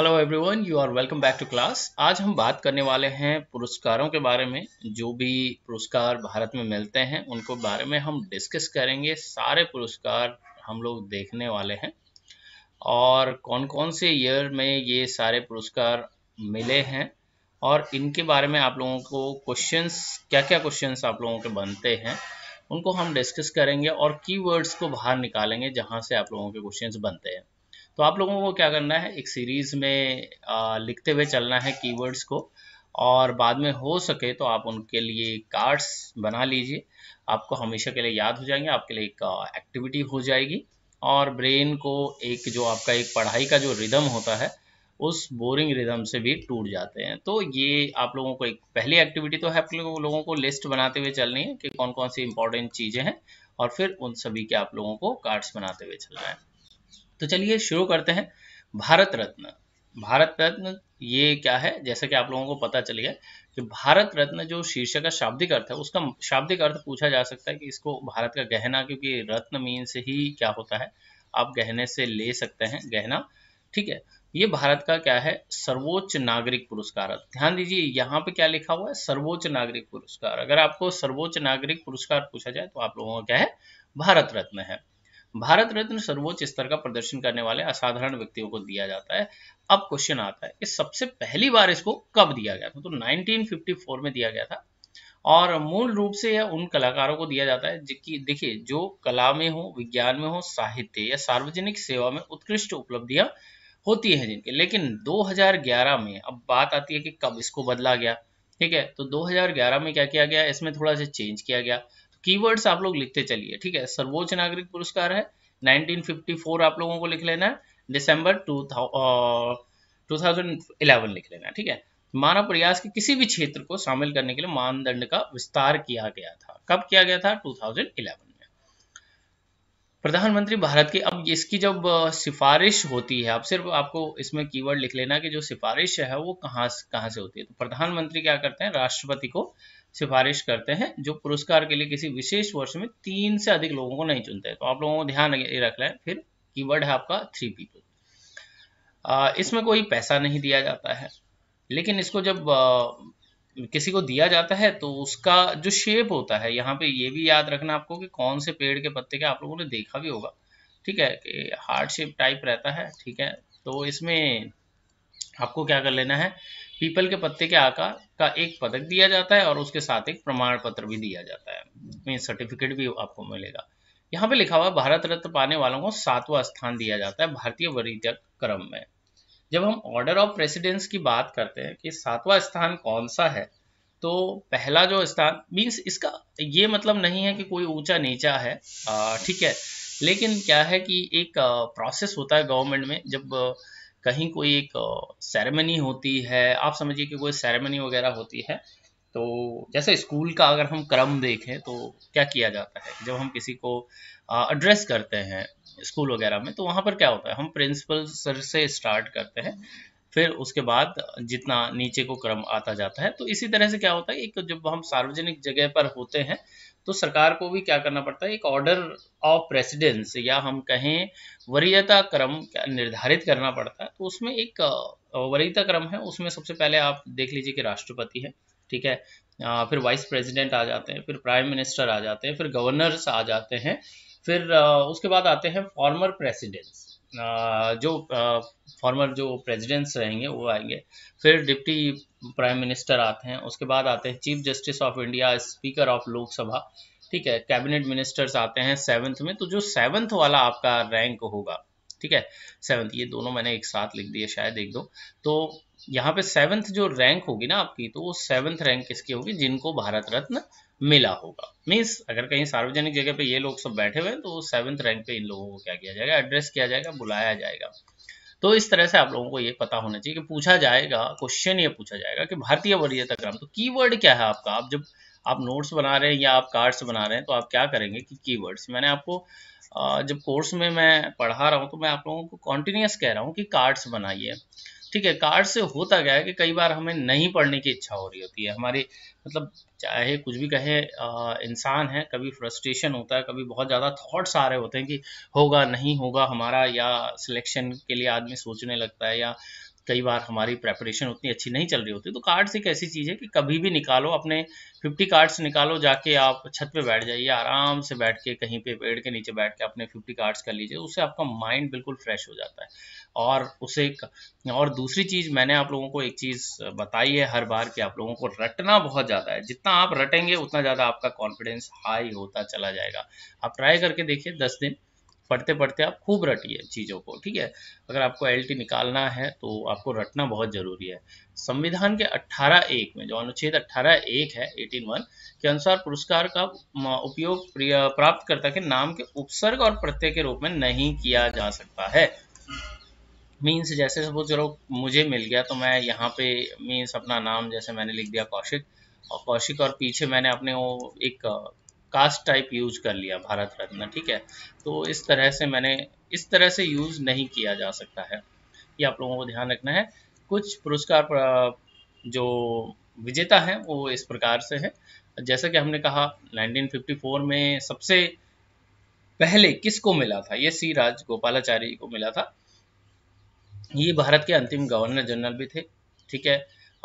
hello everyone you are welcome back to class आज हम बात करने वाले हैं पुरस्कारों के बारे में जो भी पुरस्कार भारत में मिलते हैं उनको बारे में हम डिस्कस करेंगे सारे पुरस्कार हम लोग देखने वाले हैं और कौन कौन से ईयर में ये सारे पुरस्कार मिले हैं और इनके बारे में आप लोगों को क्वेश्चंस क्या क्या क्वेश्चंस आप लोगों के बनते हैं उनको हम डिस्कस करेंगे और कीवर्ड्स को बाहर निकालेंगे जहाँ से आप लोगों के क्वेश्चंस बनते हैं तो आप लोगों को क्या करना है एक सीरीज में आ, लिखते हुए चलना है कीवर्ड्स को और बाद में हो सके तो आप उनके लिए कार्ड्स बना लीजिए आपको हमेशा के लिए याद हो जाएंगे आपके लिए एक एक्टिविटी हो जाएगी और ब्रेन को एक जो आपका एक पढ़ाई का जो रिदम होता है उस बोरिंग रिदम से भी टूट जाते हैं तो ये आप लोगों को एक पहली एक्टिविटी तो है आप लोगों को लिस्ट बनाते हुए चलनी है कि कौन कौन सी इंपॉर्टेंट चीज़ें हैं और फिर उन सभी के आप लोगों को कार्ड्स बनाते हुए चलना है तो चलिए शुरू करते हैं भारत रत्न भारत रत्न ये क्या है जैसा कि आप लोगों को पता चल गया कि भारत रत्न जो शीर्षक का शाब्दिक अर्थ है उसका शाब्दिक अर्थ पूछा जा सकता है कि इसको भारत का गहना क्योंकि रत्न मीन से ही क्या होता है आप गहने से ले सकते हैं गहना ठीक है ये भारत का क्या है सर्वोच्च नागरिक पुरस्कार ध्यान दीजिए यहाँ पे क्या लिखा हुआ है सर्वोच्च नागरिक पुरस्कार अगर आपको सर्वोच्च नागरिक पुरस्कार पूछा जाए तो आप लोगों का क्या है भारत रत्न है भारत रत्न सर्वोच्च स्तर का प्रदर्शन करने वाले असाधारण व्यक्तियों को दिया जाता है अब क्वेश्चन आता है कि सबसे पहली बार इसको कब दिया गया था तो 1954 में दिया गया था और मूल रूप से यह उन कलाकारों को दिया जाता है जिसकी देखिए जो कला में हो विज्ञान में हो साहित्य या सार्वजनिक सेवा में उत्कृष्ट उपलब्धियां होती है जिनके लेकिन 2011 में अब बात आती है कि कब इसको बदला गया ठीक है तो 2011 में क्या किया गया इसमें थोड़ा सा चेंज किया गया कीवर्ड्स आप लोग लिखते चलिए ठीक है सर्वोच्च नागरिक पुरस्कार है 1954 आप लोगों को लिख लेना है दिसंबर टू लिख लेना ठीक है मानव प्रयास के किसी भी क्षेत्र को शामिल करने के लिए मानदंड का विस्तार किया गया था कब किया गया था 2011 में प्रधानमंत्री भारत की अब इसकी जब सिफारिश होती है अब सिर्फ आपको इसमें कीवर्ड लिख लेना कि जो सिफारिश है वो कहाँ कहाँ से होती है तो प्रधानमंत्री क्या करते हैं राष्ट्रपति को सिफारिश करते हैं जो पुरस्कार के लिए किसी विशेष वर्ष में तीन से अधिक लोगों को नहीं चुनते तो आप लोगों को ध्यान रख लें फिर कीवर्ड है आपका थ्री पीपल इसमें कोई पैसा नहीं दिया जाता है लेकिन इसको जब किसी को दिया जाता है तो उसका जो शेप होता है यहाँ पे ये भी याद रखना आपको कि कौन से पेड़ के पत्ते के आप लोगों ने देखा भी होगा ठीक है कि हार्ड शेप टाइप रहता है ठीक है तो इसमें आपको क्या कर लेना है पीपल के पत्ते के आकार का एक पदक दिया जाता है और उसके साथ एक प्रमाण पत्र भी दिया जाता है मीन सर्टिफिकेट भी आपको मिलेगा यहाँ पे लिखा हुआ भारत रत्न पाने वालों को सातवां स्थान दिया जाता है भारतीय वरीयक क्रम में जब हम ऑर्डर ऑफ प्रेसिडेंस की बात करते हैं कि सातवां स्थान कौन सा है तो पहला जो स्थान मीन्स इसका ये मतलब नहीं है कि कोई ऊंचा नीचा है ठीक है लेकिन क्या है कि एक प्रोसेस होता है गवर्नमेंट में जब कहीं कोई एक सेरेमनी होती है आप समझिए कि कोई सेरेमनी वगैरह होती है तो जैसे स्कूल का अगर हम क्रम देखें तो क्या किया जाता है जब हम किसी को एड्रेस करते हैं स्कूल वगैरह में तो वहाँ पर क्या होता है हम प्रिंसिपल सर से स्टार्ट करते हैं फिर उसके बाद जितना नीचे को क्रम आता जाता है तो इसी तरह से क्या होता है एक जब हम सार्वजनिक जगह पर होते हैं तो सरकार को भी क्या करना पड़ता है एक ऑर्डर ऑफ प्रेसिडेंस या हम कहें वरीयता क्रम निर्धारित करना पड़ता है तो उसमें एक वरीयता क्रम है उसमें सबसे पहले आप देख लीजिए कि राष्ट्रपति है ठीक है फिर वाइस प्रेसिडेंट आ जाते हैं फिर प्राइम मिनिस्टर आ जाते हैं फिर गवर्नर्स आ जाते हैं फिर उसके बाद आते हैं फॉर्मर प्रेसिडेंट्स जो फॉर्मर जो प्रेसिडेंट्स रहेंगे वो आएंगे फिर डिप्टी प्राइम मिनिस्टर आते हैं उसके बाद आते हैं chief justice of India speaker of Lok Sabha ठीक है कैबिनेट मिनिस्टर्स आते हैं सेवन्थ में तो जो सेवन्थ वाला आपका रैंक होगा ठीक है सेवन्थ ये दोनों मैंने एक साथ लिख दिए शायद एक दो तो यहाँ पे सेवन्थ जो रैंक होगी ना आपकी तो वो सेवन्थ रैंक किसकी होगी जिनको भारत रत्न मिला होगा मीन्स अगर कहीं सार्वजनिक जगह पे ये लोग सब बैठे हुए हैं तो सेवंथ रैंक पे इन लोगों को क्या किया जाएगा एड्रेस किया जाएगा बुलाया जाएगा तो इस तरह से आप लोगों को ये पता होना चाहिए कि पूछा जाएगा क्वेश्चन ये पूछा जाएगा कि भारतीय वरीयता क्रम तो की क्या है आपका आप जब आप नोट्स बना रहे हैं या आप कार्ड्स बना रहे हैं तो आप क्या करेंगे कि की मैंने आपको जब कोर्स में मैं पढ़ा रहा हूँ तो मैं आप लोगों को कॉन्टिन्यूस कह रहा हूँ कि कार्ड्स बनाइए ठीक है कार्ड से होता गया है कि कई बार हमें नहीं पढ़ने की इच्छा हो रही होती है हमारी मतलब चाहे कुछ भी कहे इंसान है कभी फ्रस्ट्रेशन होता है कभी बहुत ज़्यादा थॉट्स आ रहे होते हैं कि होगा नहीं होगा हमारा या सिलेक्शन के लिए आदमी सोचने लगता है या कई बार हमारी प्रेपरेशन उतनी अच्छी नहीं चल रही होती तो कार्ड्स एक ऐसी चीज़ है कि कभी भी निकालो अपने फिफ्टी कार्ड्स निकालो जाके आप छत पे बैठ जाइए आराम से बैठ के कहीं पे पेड़ के नीचे बैठ के अपने फिफ्टी कार्ड्स कर लीजिए उससे आपका माइंड बिल्कुल फ्रेश हो जाता है और उसे और दूसरी चीज़ मैंने आप लोगों को एक चीज़ बताई है हर बार कि आप लोगों को रटना बहुत ज़्यादा है जितना आप रटेंगे उतना ज़्यादा आपका कॉन्फिडेंस हाई होता चला जाएगा आप ट्राई करके देखिए दस दिन पढ़ते पढ़ते आप खूब रटिए चीज़ों को ठीक है अगर आपको एल निकालना है तो आपको रटना बहुत ज़रूरी है संविधान के 18 एक में जो अनुच्छेद 18 एक है 18 वन के अनुसार पुरस्कार का उपयोग प्राप्तकर्ता के नाम के उपसर्ग और प्रत्यय के रूप में नहीं किया जा सकता है मीन्स जैसे सपोज चलो मुझे मिल गया तो मैं यहाँ पे मीन्स अपना नाम जैसे मैंने लिख दिया कौशिक और कौशिक और पीछे मैंने अपने वो एक कास्ट टाइप यूज कर लिया भारत रत्न ठीक है तो इस तरह से मैंने इस तरह से यूज नहीं किया जा सकता है ये आप लोगों को ध्यान रखना है कुछ पुरस्कार जो विजेता है वो इस प्रकार से है जैसा कि हमने कहा 1954 में सबसे पहले किसको मिला था ये सी राज गोपालाचारी को मिला था ये भारत के अंतिम गवर्नर जनरल भी थे ठीक है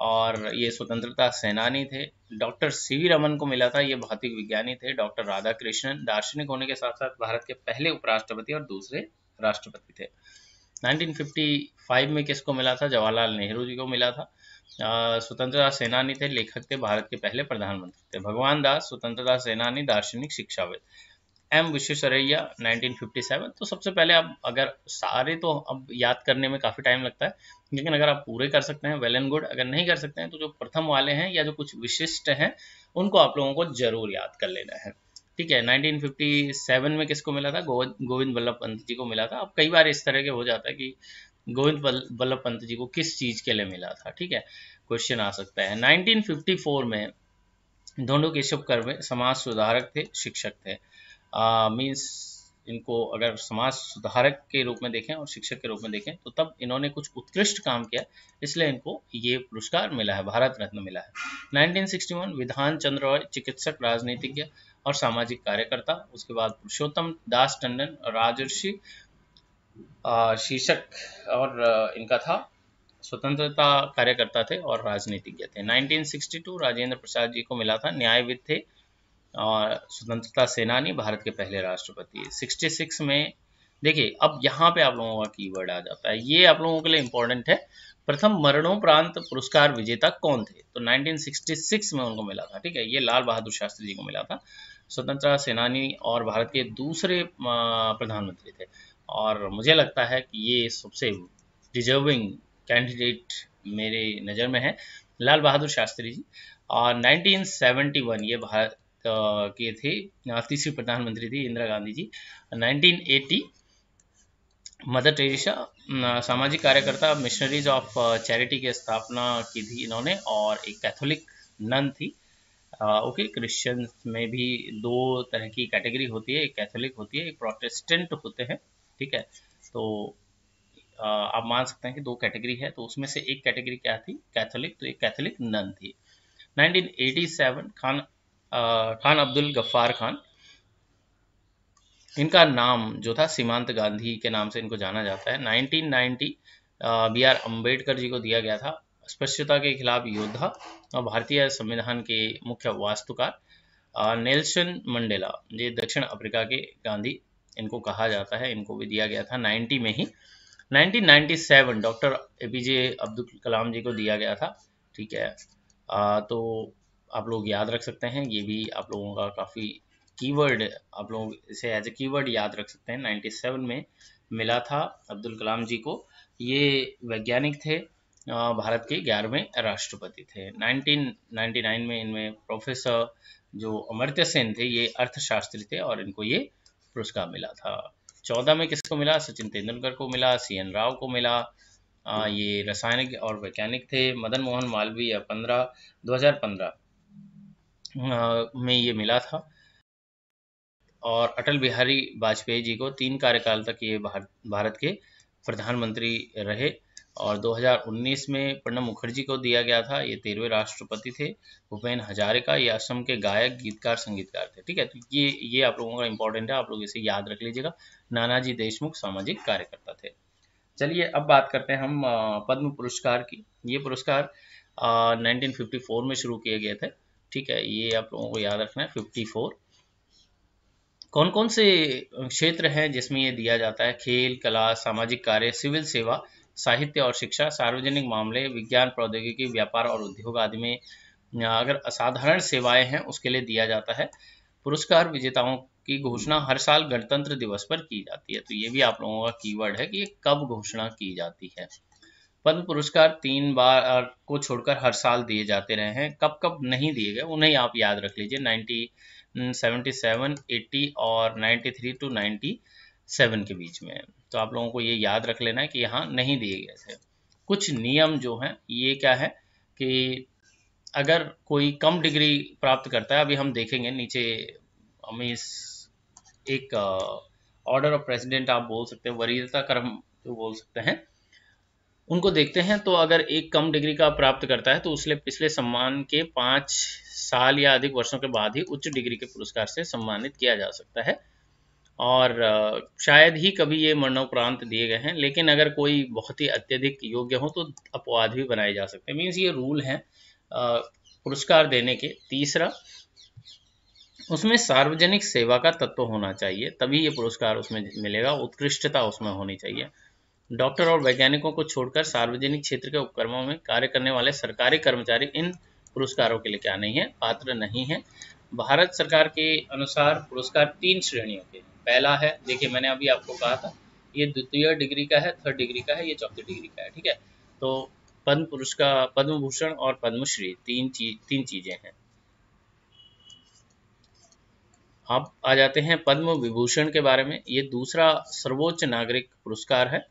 और ये स्वतंत्रता सेनानी थे डॉक्टर सी वी रमन को मिला था ये भौतिक विज्ञानी थे डॉक्टर राधा कृष्णन दार्शनिक होने के साथ साथ भारत के पहले उपराष्ट्रपति और दूसरे राष्ट्रपति थे 1955 में किसको मिला था जवाहरलाल नेहरू जी को मिला था स्वतंत्रता सेनानी थे लेखक थे भारत के पहले प्रधानमंत्री थे भगवान दास स्वतंत्रता सेनानी दार्शनिक शिक्षाविद एम विश्वेश्वरैया 1957 तो सबसे पहले आप अगर सारे तो अब याद करने में काफ़ी टाइम लगता है लेकिन अगर आप पूरे कर सकते हैं वेल एंड गुड अगर नहीं कर सकते हैं तो जो प्रथम वाले हैं या जो कुछ विशिष्ट हैं उनको आप लोगों को जरूर याद कर लेना है ठीक है 1957 में किसको मिला था गोविंद वल्लभ पंत जी को मिला था अब कई बार इस तरह के हो जाता है कि गोविंद वल्लभ पंत जी को किस चीज़ के लिए मिला था ठीक है क्वेश्चन आ सकता है नाइनटीन में धोंडो केशव कर्वे समाज सुधारक थे शिक्षक थे मीन्स इनको अगर समाज सुधारक के रूप में देखें और शिक्षक के रूप में देखें तो तब इन्होंने कुछ उत्कृष्ट काम किया इसलिए इनको ये पुरस्कार मिला है भारत रत्न मिला है 1961 विधान चंद्र रॉय चिकित्सक राजनीतिज्ञ और सामाजिक कार्यकर्ता उसके बाद पुरुषोत्तम दास टंडन राजर्षि शीर्षक और इनका था स्वतंत्रता कार्यकर्ता थे और राजनीतिज्ञ थे 1962 राजेंद्र प्रसाद जी को मिला था न्यायविद थे और स्वतंत्रता सेनानी भारत के पहले राष्ट्रपति 66 में देखिए अब यहाँ पे आप लोगों का कीवर्ड आ जाता है ये आप लोगों के लिए इम्पोर्टेंट है प्रथम मरणोपरांत पुरस्कार विजेता कौन थे तो 1966 में उनको मिला था ठीक है ये लाल बहादुर शास्त्री जी को मिला था स्वतंत्रता सेनानी और भारत के दूसरे प्रधानमंत्री थे और मुझे लगता है कि ये सबसे डिजर्विंग कैंडिडेट मेरे नज़र में है लाल बहादुर शास्त्री जी और 1971 ये भारत के थे तीसरी प्रधानमंत्री थी इंदिरा गांधी जी 1980 मदर टेरेसा सामाजिक कार्यकर्ता मिशनरीज ऑफ चैरिटी की स्थापना की थी इन्होंने और एक कैथोलिक नन थी ओके क्रिश्चियन में भी दो तरह की कैटेगरी होती है एक कैथोलिक होती है एक प्रोटेस्टेंट होते हैं ठीक है तो आप मान सकते हैं कि दो कैटेगरी है तो उसमें से एक कैटेगरी क्या थी कैथोलिक तो एक कैथोलिक नन थी 1987 खान खान अब्दुल गफ्फार खान इनका नाम जो था सीमांत गांधी के नाम से इनको जाना जाता है 1990 बी आर अम्बेडकर जी को दिया गया था स्पष्टता के खिलाफ योद्धा और भारतीय संविधान के मुख्य वास्तुकार नेल्सन मंडेला ये दक्षिण अफ्रीका के गांधी इनको कहा जाता है इनको भी दिया गया था 90 में ही 1997 डॉक्टर ए जे अब्दुल कलाम जी को दिया गया था ठीक है आ, तो आप लोग याद रख सकते हैं ये भी आप लोगों का काफ़ी कीवर्ड आप लोग इसे एज ए कीवर्ड याद रख सकते हैं 97 में मिला था अब्दुल कलाम जी को ये वैज्ञानिक थे भारत के ग्यारहवें राष्ट्रपति थे 1999 में इनमें प्रोफेसर जो अमृत सेन थे ये अर्थशास्त्री थे और इनको ये पुरस्कार मिला था चौदह में किसको मिला सचिन तेंदुलकर को मिला सी एन राव को मिला ये रासायनिक और वैज्ञानिक थे मदन मोहन मालवीय पंद्रह दो हजार पंद्रह में ये मिला था और अटल बिहारी वाजपेयी जी को तीन कार्यकाल तक ये भारत भारत के प्रधानमंत्री रहे और 2019 में प्रणब मुखर्जी को दिया गया था ये तेरहवें राष्ट्रपति थे भूपेन हजारे का ये असम के गायक गीतकार संगीतकार थे ठीक है तो ये ये आप लोगों का इंपॉर्टेंट है आप लोग इसे याद रख लीजिएगा नानाजी देशमुख सामाजिक कार्यकर्ता थे चलिए अब बात करते हैं हम पद्म पुरस्कार की ये पुरस्कार नाइनटीन में शुरू किए गए थे ठीक है ये आप लोगों को याद रखना है फिफ्टी फोर कौन कौन से क्षेत्र हैं जिसमें ये दिया जाता है खेल कला सामाजिक कार्य सिविल सेवा साहित्य और शिक्षा सार्वजनिक मामले विज्ञान प्रौद्योगिकी व्यापार और उद्योग आदि में अगर असाधारण सेवाएं हैं उसके लिए दिया जाता है पुरस्कार विजेताओं की घोषणा हर साल गणतंत्र दिवस पर की जाती है तो ये भी आप लोगों का कीवर्ड है कि ये कब घोषणा की जाती है पद्म पुरस्कार तीन बार को छोड़कर हर साल दिए जाते रहे हैं कब कब नहीं दिए गए उन्हें आप याद रख लीजिए नाइन्टी सेवेंटी सेवन एट्टी और ninety three to ninety seven के बीच में तो आप लोगों को ये याद रख लेना है कि यहाँ नहीं दिए गए थे कुछ नियम जो हैं ये क्या है कि अगर कोई कम डिग्री प्राप्त करता है अभी हम देखेंगे नीचे हम इस एक ऑर्डर ऑफ प्रेसिडेंट आप बोल सकते हैं वरीयता क्रम जो बोल सकते हैं उनको देखते हैं तो अगर एक कम डिग्री का प्राप्त करता है तो उसने पिछले सम्मान के पाँच साल या अधिक वर्षों के बाद ही उच्च डिग्री के पुरस्कार से सम्मानित किया जा सकता है और शायद ही कभी ये मरणोपरांत दिए गए हैं लेकिन अगर कोई बहुत ही अत्यधिक योग्य हो तो अपवाद भी बनाए जा सकते हैं मीन्स ये रूल हैं पुरस्कार देने के तीसरा उसमें सार्वजनिक सेवा का तत्व होना चाहिए तभी ये पुरस्कार उसमें मिलेगा उत्कृष्टता उसमें होनी चाहिए डॉक्टर और वैज्ञानिकों को छोड़कर सार्वजनिक क्षेत्र के उपक्रमों में कार्य करने वाले सरकारी कर्मचारी इन पुरस्कारों के लिए क्या नहीं है पात्र नहीं है भारत सरकार के अनुसार पुरस्कार तीन श्रेणियों के पहला है देखिए मैंने अभी आपको कहा था ये द्वितीय डिग्री का है थर्ड डिग्री का है ये चौथी डिग्री का है ठीक है तो पद्म पुरस्कार पद्म भूषण और पद्मश्री तीन चीज तीन चीजें हैं आप आ जाते हैं पद्म विभूषण के बारे में ये दूसरा सर्वोच्च नागरिक पुरस्कार है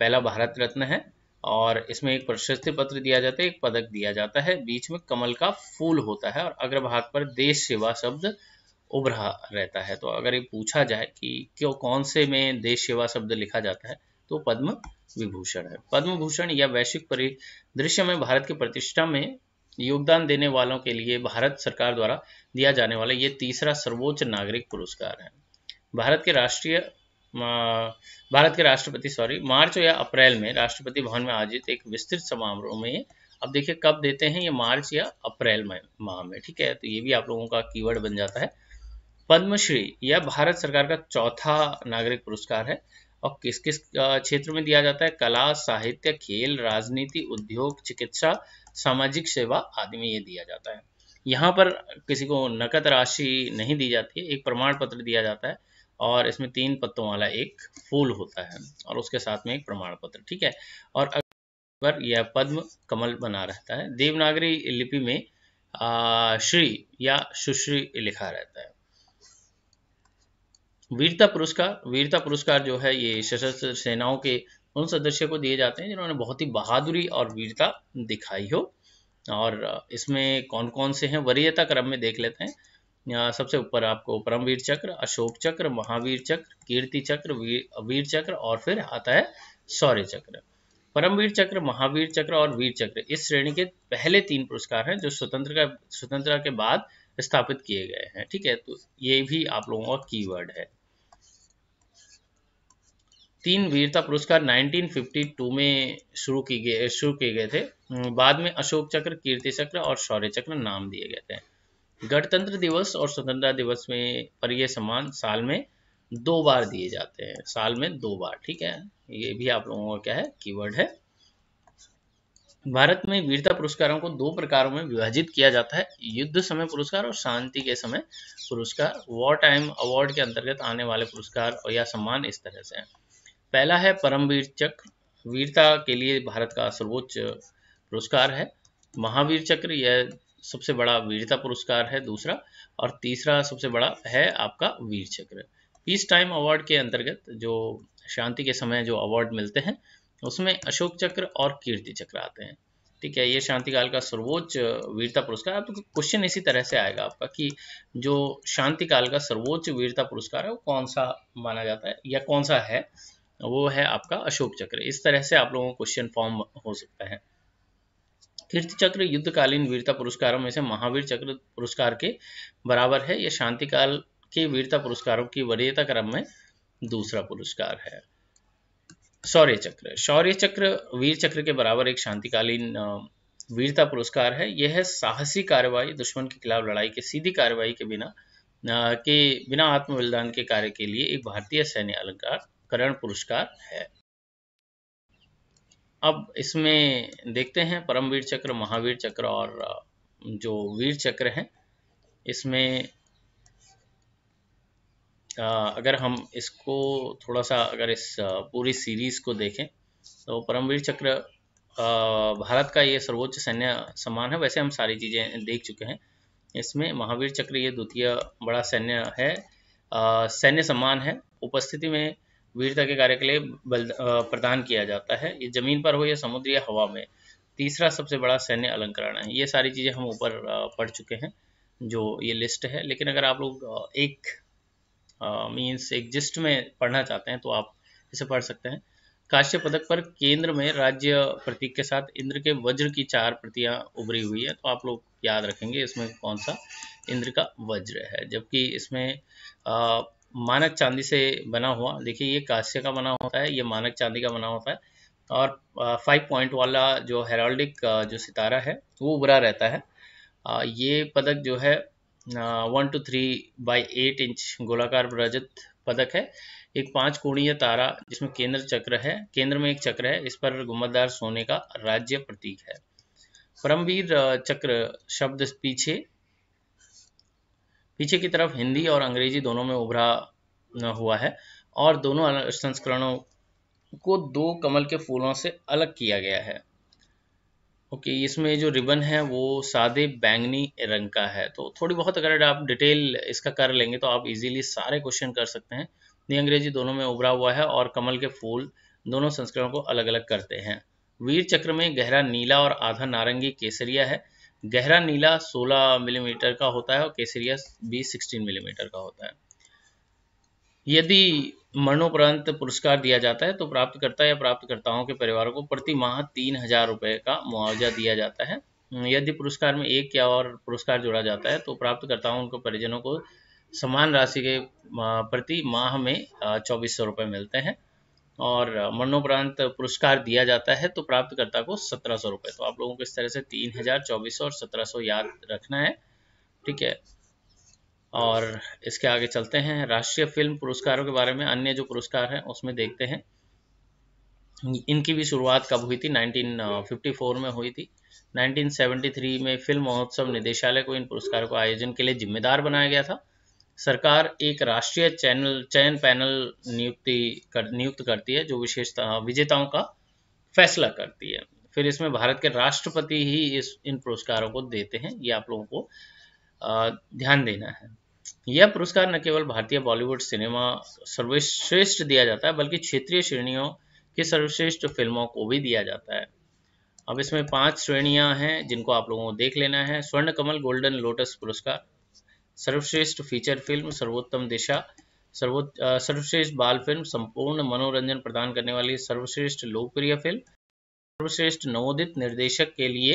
पहला भारत रत्न है और इसमें एक प्रशस्ति पत्र दिया जाता है एक पदक दिया जाता है बीच में कमल का फूल होता है और अग्रभाग पर देश सेवा शब्द उभरा रहता है तो अगर ये पूछा जाए कि क्यों कौन से में देश सेवा शब्द लिखा जाता है तो पद्म विभूषण है पद्म भूषण या वैश्विक परिदृश्य में भारत की प्रतिष्ठा में योगदान देने वालों के लिए भारत सरकार द्वारा दिया जाने वाला ये तीसरा सर्वोच्च नागरिक पुरस्कार है भारत के राष्ट्रीय भारत के राष्ट्रपति सॉरी मार्च या अप्रैल में राष्ट्रपति भवन में आयोजित एक विस्तृत समारोह में अब देखिए कब देते हैं ये मार्च या अप्रैल में माह में ठीक है तो ये भी आप लोगों का कीवर्ड बन जाता है पद्मश्री यह भारत सरकार का चौथा नागरिक पुरस्कार है और किस किस क्षेत्र में दिया जाता है कला साहित्य खेल राजनीति उद्योग चिकित्सा सामाजिक सेवा आदि में ये दिया जाता है यहाँ पर किसी को नकद राशि नहीं दी जाती है एक प्रमाण पत्र दिया जाता है और इसमें तीन पत्तों वाला एक फूल होता है और उसके साथ में एक प्रमाण पत्र ठीक है और अगर यह पद्म कमल बना रहता है देवनागरी लिपि में आ, श्री या सुश्री लिखा रहता है वीरता पुरस्कार वीरता पुरस्कार जो है ये सशस्त्र सेनाओं के उन सदस्यों को दिए जाते हैं जिन्होंने बहुत ही बहादुरी और वीरता दिखाई हो और इसमें कौन कौन से हैं वरीयता क्रम में देख लेते हैं सबसे ऊपर आपको परमवीर चक्र अशोक चक्र महावीर चक्र कीर्ति चक्र वीर, वीर चक्र और फिर आता है शौर्य चक्र परमवीर चक्र महावीर चक्र और वीर चक्र इस श्रेणी के पहले तीन पुरस्कार हैं जो स्वतंत्र का स्वतंत्रता के बाद स्थापित किए गए हैं ठीक है तो ये भी आप लोगों का कीवर्ड है तीन वीरता पुरस्कार 1952 में शुरू की गए शुरू किए गए थे बाद में अशोक चक्र कीर्ति चक्र और शौर्य चक्र नाम दिए गए थे गणतंत्र दिवस और स्वतंत्रता दिवस में पर ये सम्मान साल में दो बार दिए जाते हैं साल में दो बार ठीक है ये भी आप लोगों का क्या है कीवर्ड है भारत में वीरता पुरस्कारों को दो प्रकारों में विभाजित किया जाता है युद्ध समय पुरस्कार और शांति के समय पुरस्कार वॉर टाइम अवार्ड के अंतर्गत आने वाले पुरस्कार और या सम्मान इस तरह से हैं पहला है परमवीर चक्र वीरता के लिए भारत का सर्वोच्च पुरस्कार है महावीर चक्र यह सबसे बड़ा वीरता पुरस्कार है दूसरा और तीसरा सबसे बड़ा है आपका वीर चक्र पीस टाइम अवार्ड के अंतर्गत जो शांति के समय जो अवार्ड मिलते हैं उसमें अशोक चक्र और कीर्ति चक्र आते हैं ठीक है ये शांतिकाल का सर्वोच्च वीरता पुरस्कार तो क्वेश्चन इसी तरह से आएगा आपका कि जो शांतिकाल का सर्वोच्च वीरता पुरस्कार है वो कौन सा माना जाता है या कौन सा है वो है आपका अशोक चक्र इस तरह से आप लोगों को क्वेश्चन फॉर्म हो सकता है कीर्ति चक्र युद्धकालीन वीरता पुरस्कारों में से महावीर चक्र पुरस्कार के बराबर है यह शांतिकाल के वीरता पुरस्कारों की वरीयता क्रम में दूसरा पुरस्कार है शौर्य चक्र शौर्य चक्र वीर चक्र के बराबर एक शांतिकालीन वीरता पुरस्कार है यह साहसी कार्यवाही दुश्मन के खिलाफ लड़ाई के सीधी कार्यवाही के बिना के बिना बलिदान के कार्य के लिए एक भारतीय सैन्य अलंकार करण पुरस्कार है अब इसमें देखते हैं परमवीर चक्र महावीर चक्र और जो वीर चक्र है इसमें अगर हम इसको थोड़ा सा अगर इस पूरी सीरीज को देखें तो परमवीर चक्र भारत का ये सर्वोच्च सैन्य सम्मान है वैसे हम सारी चीज़ें देख चुके हैं इसमें महावीर चक्र ये द्वितीय बड़ा सैन्य है सैन्य सम्मान है उपस्थिति में वीरता के कार्य के लिए बल प्रदान किया जाता है ये जमीन पर हो या समुद्र या हवा में तीसरा सबसे बड़ा सैन्य अलंकरण है ये सारी चीज़ें हम ऊपर पढ़ चुके हैं जो ये लिस्ट है लेकिन अगर आप लोग एक मीन्स एक जिस्ट में पढ़ना चाहते हैं तो आप इसे पढ़ सकते हैं काश्य पदक पर केंद्र में राज्य प्रतीक के साथ इंद्र के वज्र की चार प्रतियां उभरी हुई है तो आप लोग याद रखेंगे इसमें कौन सा इंद्र का वज्र है जबकि इसमें मानक चांदी से बना हुआ देखिए ये कांस्य का बना होता है ये मानक चांदी का बना होता है और फाइव पॉइंट वाला जो हेराल्डिक जो सितारा है वो उभरा रहता है ये पदक जो है one two three by eight inch गोलाकार रजत पदक है एक पांच कोणीय तारा जिसमें केंद्र चक्र है केंद्र में एक चक्र है इस पर गुमदार सोने का राज्य प्रतीक है परमवीर चक्र शब्द पीछे पीछे की तरफ हिंदी और अंग्रेजी दोनों में उभरा हुआ है और दोनों संस्करणों को दो कमल के फूलों से अलग किया गया है ओके okay, इसमें जो रिबन है वो सादे बैंगनी रंग का है तो थोड़ी बहुत अगर आप डिटेल इसका कर लेंगे तो आप इजीली सारे क्वेश्चन कर सकते हैं नी अंग्रेजी दोनों में उभरा हुआ है और कमल के फूल दोनों संस्करणों को अलग अलग करते हैं वीर चक्र में गहरा नीला और आधा नारंगी केसरिया है गहरा नीला 16 मिलीमीटर का होता है और केसरिया भी 16 मिलीमीटर का होता है यदि मरणोपरांत पुरस्कार दिया जाता है तो प्राप्तकर्ता या प्राप्तकर्ताओं के परिवार को प्रति माह तीन हजार रुपये का मुआवजा दिया जाता है हम्म, यदि पुरस्कार में एक या और पुरस्कार जोड़ा जाता है तो प्राप्तकर्ताओं उनके परिजनों को समान राशि के प्रति माह में चौबीस सौ रुपये मिलते हैं और मरणोपरांत पुरस्कार दिया जाता है तो प्राप्तकर्ता को सत्रह सौ रुपये तो आप लोगों को इस तरह से तीन हज़ार चौबीस सौ और सत्रह सौ याद रखना है ठीक है और इसके आगे चलते हैं राष्ट्रीय फिल्म पुरस्कारों के बारे में अन्य जो पुरस्कार हैं उसमें देखते हैं इनकी भी शुरुआत कब हुई थी 1954 में हुई थी 1973 में फिल्म महोत्सव निदेशालय को इन पुरस्कारों को आयोजन के लिए जिम्मेदार बनाया गया था सरकार एक राष्ट्रीय चैनल चयन पैनल नियुक्ति कर, नियुक्त करती है जो विशेषता हाँ, विजेताओं का फैसला करती है फिर इसमें भारत के राष्ट्रपति ही इस इन पुरस्कारों को देते हैं ये आप लोगों को आ, ध्यान देना है यह पुरस्कार न केवल भारतीय बॉलीवुड सिनेमा सर्वश्रेष्ठ दिया जाता है बल्कि क्षेत्रीय श्रेणियों की सर्वश्रेष्ठ फिल्मों को भी दिया जाता है अब इसमें पांच श्रेणियां हैं जिनको आप लोगों को देख लेना है स्वर्ण कमल गोल्डन लोटस पुरस्कार सर्वश्रेष्ठ फीचर फिल्म सर्वोत्तम दिशा सर्वश्रेष्ठ बाल फिल्म संपूर्ण मनोरंजन प्रदान करने वाली सर्वश्रेष्ठ लोकप्रिय फिल्म सर्वश्रेष्ठ नवोदित निर्देशक के लिए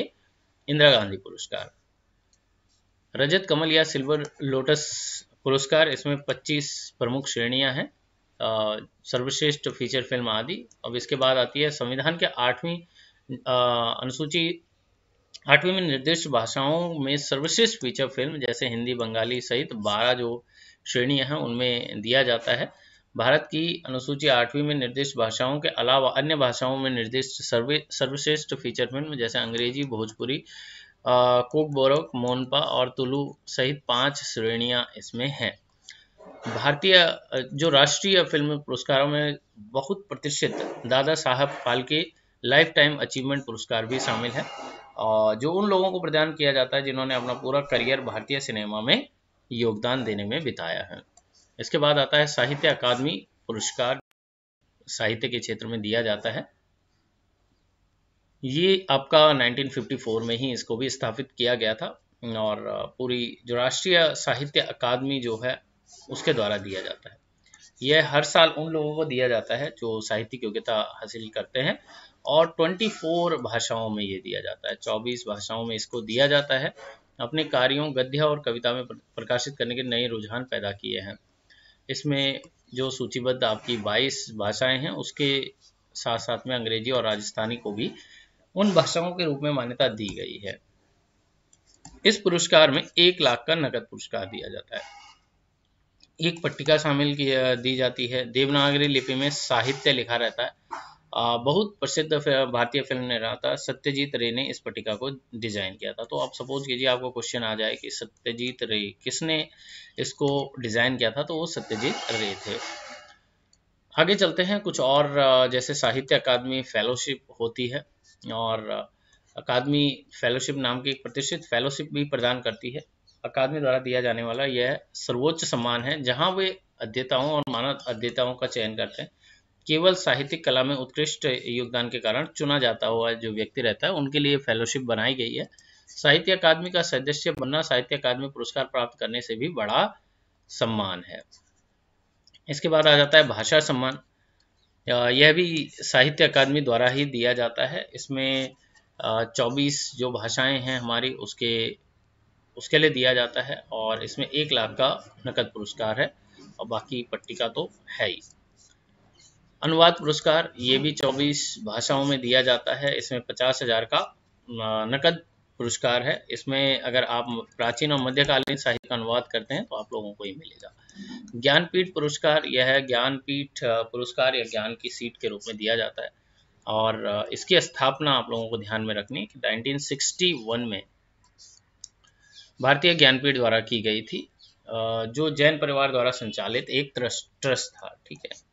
इंदिरा गांधी पुरस्कार रजत कमल या सिल्वर लोटस पुरस्कार इसमें 25 प्रमुख श्रेणियां हैं सर्वश्रेष्ठ फीचर फिल्म आदि अब इसके बाद आती है संविधान के आठवीं अनुसूची आठवीं में निर्दिष्ट भाषाओं में सर्वश्रेष्ठ फीचर फिल्म जैसे हिंदी बंगाली सहित बारह जो श्रेणियां हैं उनमें दिया जाता है भारत की अनुसूची आठवीं में निर्दिष्ट भाषाओं के अलावा अन्य भाषाओं में निर्दिष्ट सर्वे सर्वश्रेष्ठ फीचर फिल्म जैसे अंग्रेजी भोजपुरी कोकबोरक मोनपा और तुलु सहित पांच श्रेणियां इसमें हैं भारतीय जो राष्ट्रीय फिल्म पुरस्कारों में बहुत प्रतिष्ठित दादा साहब फाल्के लाइफ टाइम अचीवमेंट पुरस्कार भी शामिल है जो उन लोगों को प्रदान किया जाता है जिन्होंने अपना पूरा करियर भारतीय सिनेमा में योगदान देने में बिताया है इसके बाद आता है साहित्य अकादमी पुरस्कार साहित्य के क्षेत्र में दिया जाता है ये आपका 1954 में ही इसको भी स्थापित किया गया था और पूरी जो राष्ट्रीय साहित्य अकादमी जो है उसके द्वारा दिया जाता है यह हर साल उन लोगों को दिया जाता है जो साहित्य योग्यता हासिल करते हैं और 24 भाषाओं में ये दिया जाता है 24 भाषाओं में इसको दिया जाता है अपने कार्यों गद्य और कविता में प्रकाशित करने के नए रुझान पैदा किए हैं इसमें जो सूचीबद्ध आपकी 22 भाषाएं हैं उसके साथ साथ में अंग्रेजी और राजस्थानी को भी उन भाषाओं के रूप में मान्यता दी गई है इस पुरस्कार में एक लाख का नकद पुरस्कार दिया जाता है एक पट्टिका शामिल की दी जाती है देवनागरी लिपि में साहित्य लिखा रहता है बहुत प्रसिद्ध भारतीय फिल्म निर्माता सत्यजीत रे ने इस पटिका को डिजाइन किया था तो आप सपोज कीजिए आपको क्वेश्चन आ जाए कि सत्यजीत रे किसने इसको डिजाइन किया था तो वो सत्यजीत रे थे आगे चलते हैं कुछ और जैसे साहित्य अकादमी फेलोशिप होती है और अकादमी फेलोशिप नाम की एक प्रतिष्ठित फेलोशिप भी प्रदान करती है अकादमी द्वारा दिया जाने वाला यह सर्वोच्च सम्मान है जहां वे अध्येताओं और मानव अध्येताओं का चयन करते हैं केवल साहित्यिक कला में उत्कृष्ट योगदान के कारण चुना जाता हुआ जो व्यक्ति रहता है उनके लिए फेलोशिप बनाई गई है साहित्य अकादमी का सदस्य बनना साहित्य अकादमी पुरस्कार प्राप्त करने से भी बड़ा सम्मान है इसके बाद आ जाता है भाषा सम्मान यह भी साहित्य अकादमी द्वारा ही दिया जाता है इसमें 24 जो भाषाएं हैं हमारी उसके उसके लिए दिया जाता है और इसमें एक लाख का नकद पुरस्कार है और बाकी पट्टिका तो है ही अनुवाद पुरस्कार ये भी 24 भाषाओं में दिया जाता है इसमें पचास हजार का नकद पुरस्कार है इसमें अगर आप प्राचीन और मध्यकालीन साहित्य का अनुवाद करते हैं तो आप लोगों को ही मिलेगा ज्ञानपीठ पुरस्कार यह है ज्ञानपीठ पुरस्कार या ज्ञान की सीट के रूप में दिया जाता है और इसकी स्थापना आप लोगों को ध्यान में रखनी है कि 1961 में भारतीय ज्ञानपीठ द्वारा की गई थी जो जैन परिवार द्वारा संचालित एक ट्रस्ट ट्रस्ट था ठीक है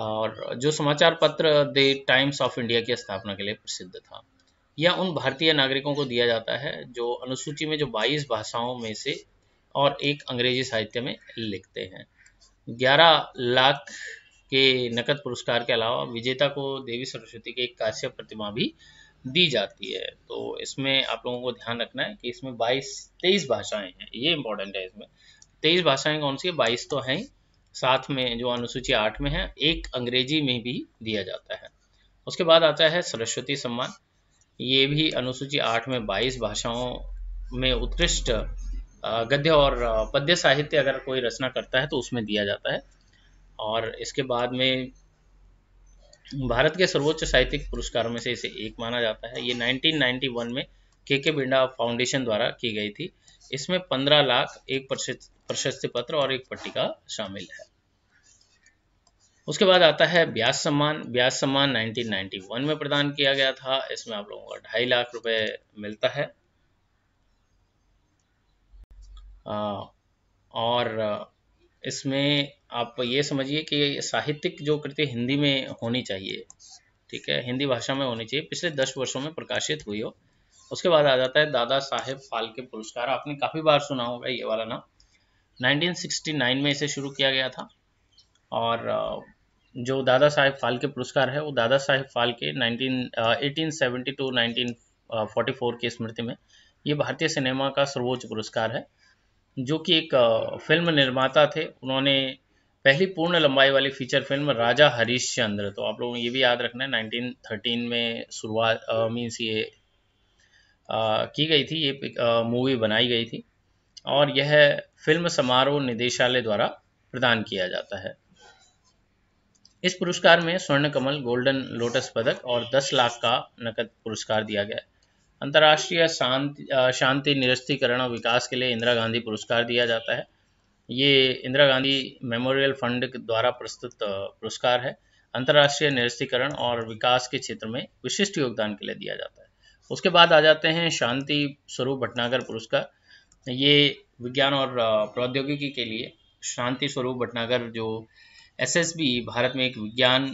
और जो समाचार पत्र द टाइम्स ऑफ इंडिया की स्थापना के लिए प्रसिद्ध था यह उन भारतीय नागरिकों को दिया जाता है जो अनुसूची में जो 22 भाषाओं में से और एक अंग्रेजी साहित्य में लिखते हैं 11 लाख के नकद पुरस्कार के अलावा विजेता को देवी सरस्वती की एक काश्य प्रतिमा भी दी जाती है तो इसमें आप लोगों को ध्यान रखना है कि इसमें 22 23 भाषाएं हैं ये इंपॉर्टेंट है इसमें 23 भाषाएं कौन सी है 22 तो हैं साथ में जो अनुसूची आठ में है एक अंग्रेजी में भी दिया जाता है उसके बाद आता है सरस्वती सम्मान ये भी अनुसूची आठ में बाईस भाषाओं में उत्कृष्ट गद्य और पद्य साहित्य अगर कोई रचना करता है तो उसमें दिया जाता है और इसके बाद में भारत के सर्वोच्च साहित्यिक पुरस्कारों में से इसे एक माना जाता है ये 1991 में के के बिंडा फाउंडेशन द्वारा की गई थी इसमें 15 लाख एक प्रतिशत प्रशस्ति पत्र और एक पट्टिका शामिल है उसके बाद आता है ब्याज सम्मान ब्याज सम्मान 1991 में प्रदान किया गया था इसमें आप लोगों को ढाई लाख रुपए मिलता है और इसमें आप ये समझिए कि साहित्यिक जो कृति हिंदी में होनी चाहिए ठीक है हिंदी भाषा में होनी चाहिए पिछले दस वर्षों में प्रकाशित हुई हो उसके बाद आ जाता है दादा साहेब फाल्के पुरस्कार आपने काफ़ी बार सुना होगा ये वाला नाम 1969 में इसे शुरू किया गया था और जो दादा साहेब फाल्के पुरस्कार है वो दादा साहेब फाल्के 19 1942-1944 की स्मृति में ये भारतीय सिनेमा का सर्वोच्च पुरस्कार है जो कि एक फिल्म निर्माता थे उन्होंने पहली पूर्ण लंबाई वाली फीचर फिल्म राजा चंद्र तो आप लोगों को ये भी याद रखना है 1913 में शुरुआत मीन्स ये आ, की गई थी ये मूवी बनाई गई थी और यह फिल्म समारोह निदेशालय द्वारा प्रदान किया जाता है इस पुरस्कार में स्वर्ण कमल गोल्डन लोटस पदक और 10 लाख का नकद पुरस्कार दिया गया अंतर्राष्ट्रीय शांति शांति निरस्तीकरण और विकास के लिए इंदिरा गांधी पुरस्कार दिया जाता है ये इंदिरा गांधी मेमोरियल फंड द्वारा प्रस्तुत पुरस्कार है अंतर्राष्ट्रीय निरस्तीकरण और विकास के क्षेत्र में विशिष्ट योगदान के लिए दिया जाता है उसके बाद आ जाते हैं शांति स्वरूप भटनागर पुरस्कार ये विज्ञान और प्रौद्योगिकी के लिए शांति स्वरूप भटनागर जो एसएसबी भारत में एक विज्ञान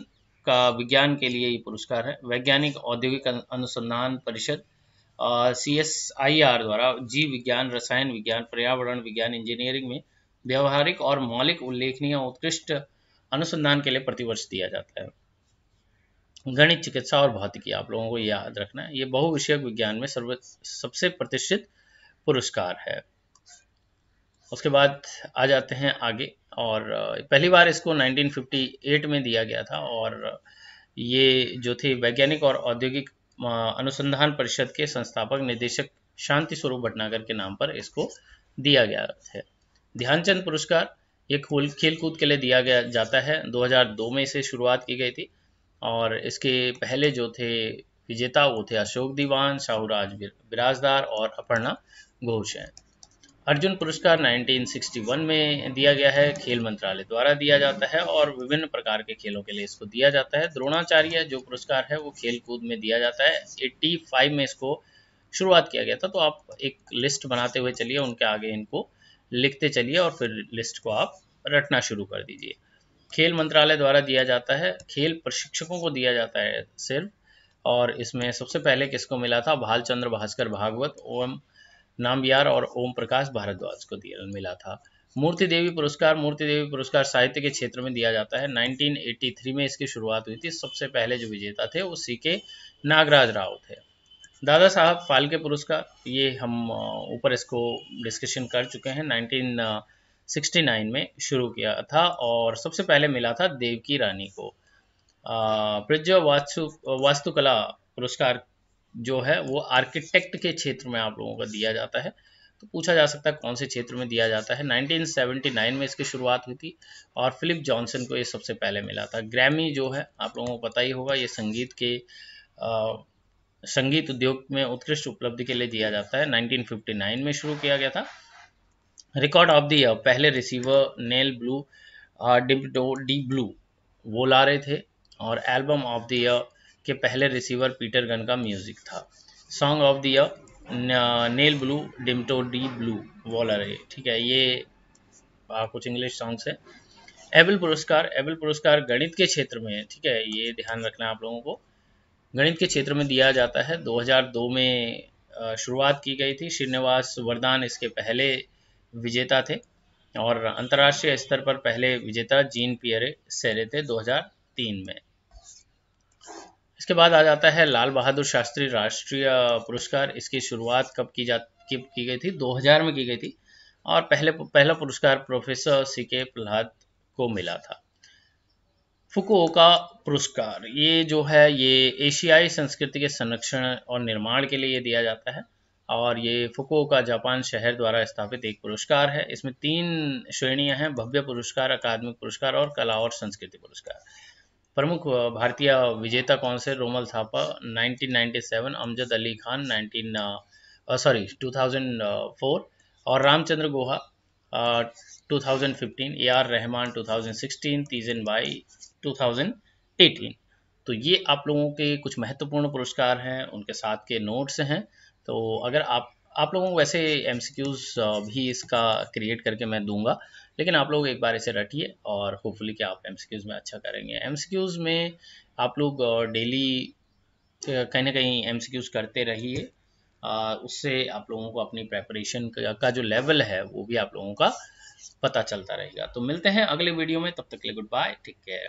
का विज्ञान के लिए ये पुरस्कार है वैज्ञानिक औद्योगिक अनुसंधान परिषद सी एस आई आर द्वारा जीव विज्ञान रसायन विज्ञान पर्यावरण विज्ञान इंजीनियरिंग में व्यवहारिक और मौलिक उल्लेखनीय उत्कृष्ट अनुसंधान के लिए प्रतिवर्ष दिया जाता है गणित चिकित्सा और भौतिकी आप लोगों को याद रखना है ये बहुविषयक विज्ञान में सर्व सबसे प्रतिष्ठित पुरस्कार है उसके बाद आ जाते हैं आगे और पहली बार इसको 1958 में दिया गया था और ये जो थे वैज्ञानिक और औद्योगिक अनुसंधान परिषद के संस्थापक निदेशक शांति स्वरूप भटनागर के नाम पर इसको दिया गया है ध्यानचंद पुरस्कार ये खोल खेल कूद के लिए दिया गया जाता है 2002 में इसे शुरुआत की गई थी और इसके पहले जो थे विजेता वो थे अशोक दीवान शाहूराज बिराजदार और अपर्णा घोष हैं अर्जुन पुरस्कार 1961 में दिया गया है खेल मंत्रालय द्वारा दिया जाता है और विभिन्न प्रकार के खेलों के लिए इसको दिया जाता है द्रोणाचार्य जो पुरस्कार है वो खेल कूद में दिया जाता है 85 में इसको शुरुआत किया गया था तो आप एक लिस्ट बनाते हुए चलिए उनके आगे इनको लिखते चलिए और फिर लिस्ट को आप रटना शुरू कर दीजिए खेल मंत्रालय द्वारा दिया जाता है खेल प्रशिक्षकों को दिया जाता है सिर्फ और इसमें सबसे पहले किसको मिला था भालचंद्र भास्कर भागवत ओम बिहार और ओम प्रकाश भारद्वाज को दिया मिला था मूर्ति देवी पुरस्कार मूर्ति देवी पुरस्कार साहित्य के क्षेत्र में दिया जाता है 1983 में इसकी शुरुआत हुई थी सबसे पहले जो विजेता थे वो सी के नागराज राव थे दादा साहब फाल्के पुरस्कार ये हम ऊपर इसको डिस्कशन कर चुके हैं 1969 में शुरू किया था और सबसे पहले मिला था देवकी रानी को प्रज्ञा वास्तु वास्तुकला पुरस्कार जो है वो आर्किटेक्ट के क्षेत्र में आप लोगों का दिया जाता है तो पूछा जा सकता है कौन से क्षेत्र में दिया जाता है 1979 में इसकी शुरुआत हुई थी और फिलिप जॉनसन को ये सबसे पहले मिला था ग्रैमी जो है आप लोगों को पता ही होगा ये संगीत के आ, संगीत उद्योग में उत्कृष्ट उपलब्धि के लिए दिया जाता है 1959 में शुरू किया गया था रिकॉर्ड ऑफ द ईयर पहले receiver nel blu di blu वो ला रहे थे और एल्बम ऑफ द ईयर के पहले रिसीवर पीटर गन का म्यूजिक था song of the nel blu dipinto di blu volare है ठीक है ये आ, कुछ इंग्लिश सॉन्ग्स है एबल पुरस्कार एबल पुरस्कार गणित के क्षेत्र में है ठीक है ये ध्यान रखना है आप लोगों को गणित के क्षेत्र में दिया जाता है 2002 में शुरुआत की गई थी श्रीनिवास वरदान इसके पहले विजेता थे और अंतर्राष्ट्रीय स्तर पर पहले विजेता जीन पियरे सेरे थे 2003 में इसके बाद आ जाता है लाल बहादुर शास्त्री राष्ट्रीय पुरस्कार इसकी शुरुआत कब की जा कब की गई थी 2000 में की गई थी और पहले पहला पुरस्कार प्रोफेसर सी के प्रहलाद को मिला था फुकुओका पुरस्कार ये जो है ये एशियाई संस्कृति के संरक्षण और निर्माण के लिए दिया जाता है और ये फुकुओका जापान शहर द्वारा स्थापित एक पुरस्कार है इसमें तीन श्रेणियां हैं भव्य पुरस्कार अकादमिक पुरस्कार और कला और संस्कृति पुरस्कार प्रमुख भारतीय विजेता कौन से रोमल थापा 1997 अमजद अली खान 19 सॉरी 2004 और रामचंद्र गोहा आ, 2015 ए आर रहमान 2016 तीजन बाई 2018 तो ये आप लोगों के कुछ महत्वपूर्ण पुरस्कार हैं उनके साथ के नोट्स हैं तो अगर आप आप लोगों को वैसे एम भी इसका क्रिएट करके मैं दूंगा लेकिन आप लोग एक बार इसे रटिए और होपफुली कि आप एम में अच्छा करेंगे एम में आप लोग डेली कहीं ना कहीं एम करते रहिए उससे आप लोगों को अपनी प्रेपरेशन का जो लेवल है वो भी आप लोगों का पता चलता रहेगा तो मिलते हैं अगले वीडियो में तब तक के लिए गुड बाय टेक केयर